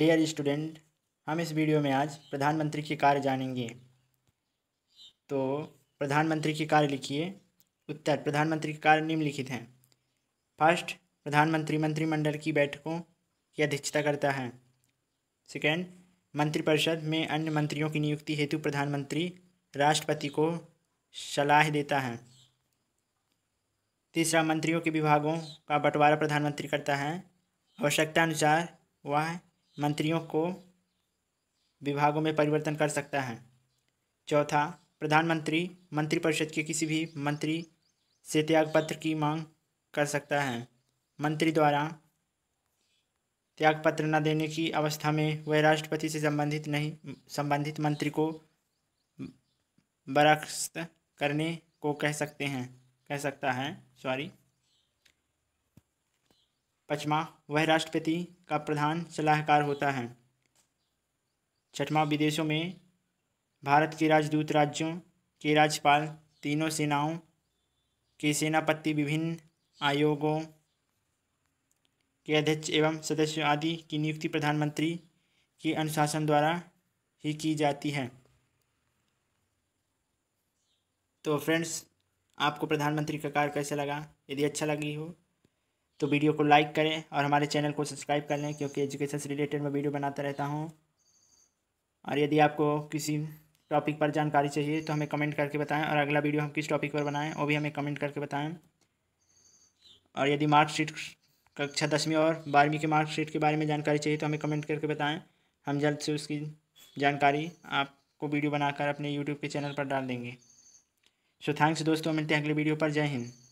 dear student हम इस video में आज प्रधानमंत्री के कार्य जानेंगे तो प्रधानमंत्री के कार्य लिखिए उत्तर प्रधानमंत्री के कार्य निम्नलिखित हैं फर्स्ट प्रधानमंत्री मंत्रिमंडल की बैठकों की अध्यक्षता करता है सेकेंड मंत्रिपरिषद में अन्य मंत्रियों की नियुक्ति हेतु प्रधानमंत्री राष्ट्रपति को सलाह देता है तीसरा मंत्रियों के विभागों का बंटवारा प्रधानमंत्री करता है आवश्यकता अनुसार वह मंत्रियों को विभागों में परिवर्तन कर सकता है चौथा प्रधानमंत्री मंत्रिपरिषद के किसी भी मंत्री से त्यागपत्र की मांग कर सकता है मंत्री द्वारा त्यागपत्र न देने की अवस्था में वह राष्ट्रपति से संबंधित नहीं संबंधित मंत्री को बर्खास्त करने को कह सकते हैं कह सकता है सॉरी पचमा वह राष्ट्रपति का प्रधान सलाहकार होता है छठवा विदेशों में भारत के राजदूत राज्यों के राज्यपाल तीनों सेनाओं के सेनापति विभिन्न आयोगों के अध्यक्ष एवं सदस्य आदि की नियुक्ति प्रधानमंत्री के अनुशासन द्वारा ही की जाती है तो फ्रेंड्स आपको प्रधानमंत्री का कार्य कैसा लगा यदि अच्छा लगी हो तो वीडियो को लाइक करें और हमारे चैनल को सब्सक्राइब कर लें क्योंकि एजुकेशन से रिलेटेड मैं वीडियो बनाता रहता हूँ और यदि आपको किसी टॉपिक पर जानकारी चाहिए तो हमें कमेंट करके बताएं और अगला वीडियो हम किस टॉपिक पर बनाएं वो भी हमें कमेंट करके बताएं और यदि मार्कशीट कक्षा दसवीं और बारहवीं के मार्कशीट के बारे में जानकारी चाहिए तो हमें कमेंट करके बताएं हम जल्द से उसकी जानकारी आपको वीडियो बनाकर अपने यूट्यूब के चैनल पर डाल देंगे सो थैंक्स दोस्तों मिलते हैं अगले वीडियो पर जय हिंद